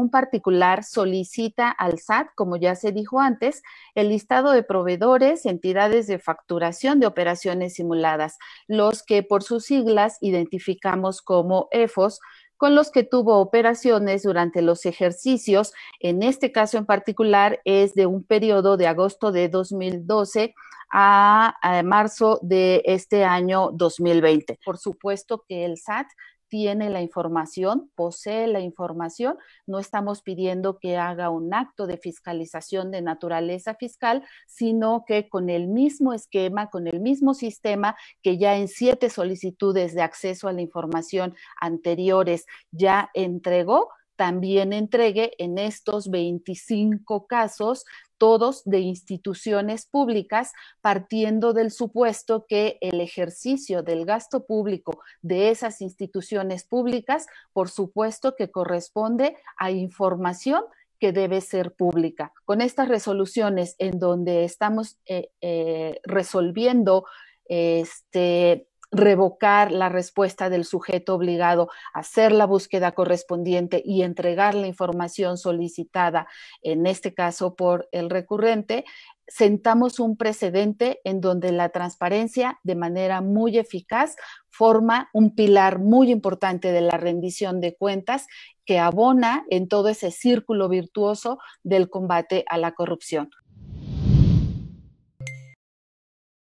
un particular solicita al SAT, como ya se dijo antes, el listado de proveedores, entidades de facturación de operaciones simuladas, los que por sus siglas identificamos como EFOS, con los que tuvo operaciones durante los ejercicios. En este caso en particular es de un periodo de agosto de 2012 a, marzo de este año 2020. Por supuesto que el SAT tiene la información, posee la información. No estamos pidiendo que haga un acto de fiscalización de naturaleza fiscal, sino que con el mismo esquema, con el mismo sistema que ya en siete solicitudes de acceso a la información anteriores ya entregó, también entregue en estos 25 casos todos de instituciones públicas, partiendo del supuesto que el ejercicio del gasto público de esas instituciones públicas, por supuesto que corresponde a información que debe ser pública. Con estas resoluciones en donde estamos eh, eh, resolviendo este, revocar la respuesta del sujeto obligado, a hacer la búsqueda correspondiente y entregar la información solicitada, en este caso por el recurrente, sentamos un precedente en donde la transparencia de manera muy eficaz forma un pilar muy importante de la rendición de cuentas que abona en todo ese círculo virtuoso del combate a la corrupción.